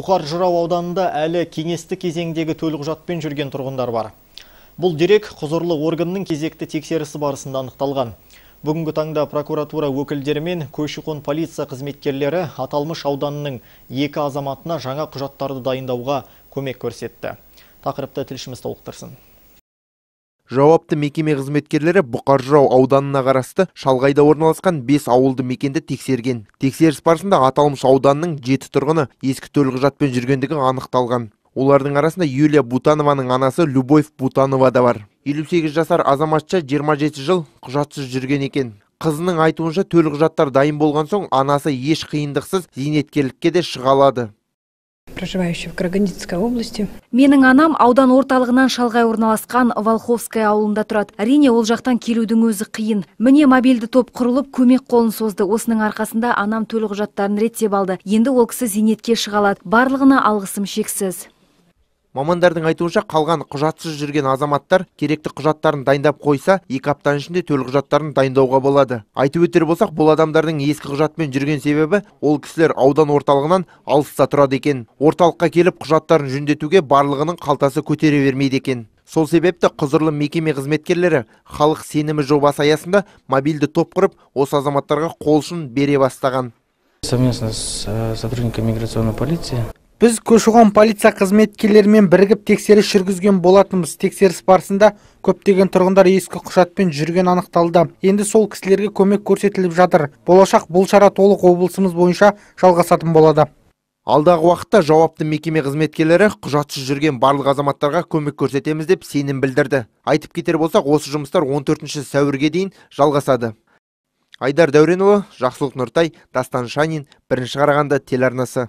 Бұқар жырау ауданында әлі кеңесті кезеңдегі құжатпен жүрген тұрғындар бар. Бұл дерек құзырлы органның кезекті тексерісі барысында анықталған. Бүгінгі таңда прокуратура өкілдері мен көші-қон полиция қызметкерлері аталмыш ауданының екі азаматына жаңа құжаттарды дайындауға көмек көрсетті. Тақырыпты тілшіміз толықтырсын жауапты мекеме қызметкерлері бұқар ауданына қарасты шалғайда орналасқан бес ауылды мекенді тексерген тексеріс барысында аталмыш ауданның жеті тұрғыны ескі жатпен жүргендігі анықталған олардың арасында юлия бутанованың анасы любовь бутанова да бар елу жасар азаматша 27 жыл құжатсыз жүрген екен қызының айтуынша төлқұжаттар дайын болған соң анасы еш қиындықсыз зейнеткерлікке де шыға проживающие в Карагандинской области. Менің анам аудан орталығынан шалғай орналасқан Волховская ауылында тұрады. Рине ол жақтан келудің өзі қиын. Міне мобильді топ құрылып көмек қолын созды. Осының арқасында анам төлқұжаттарын реттеп алды. Енді ол кісі зейнетке шығалады. Барлығына алғысым шексіз мамандардың айтуынша қалған құжатсыз жүрген азаматтар керекті құжаттарын дайындап қойса екі аптаның ішінде төлқұжаттарын дайындауға болады айтып өтер болсақ бұл адамдардың ескі құжатпен жүрген себебі ол кісілер аудан орталығынан алыста тұрады екен орталыққа келіп құжаттарын жөндетуге барлығының қалтасы көтере бермейді екен сол себепті құзырлы мекеме қызметкерлері халық сенімі жобасы аясында мобильді топ құрып осы азаматтарға қол ұшын бере бастаған совместно с э, сотрудниками миграционной полиции біз көші қон полиция қызметкерлерімен бірігіп тексеріс жүргізген болатынбыз тексеріс барысында көптеген тұрғындар ескі құжатпен жүрген анықталды енді сол кісілерге көмек көрсетіліп жатыр болашақ бұл шара толық облысымыз бойынша жалғасатын болады алдағы уақытта жауапты мекеме қызметкерлері құжатсыз жүрген барлық азаматтарға көмек көрсетеміз деп сенім білдірді айтып кетер болсақ осы жұмыстар 14 сәуірге дейін жалғасады айдар дәуренұлы жақсылық нұртай дастан шанин бірінші қарағанды телеарнасы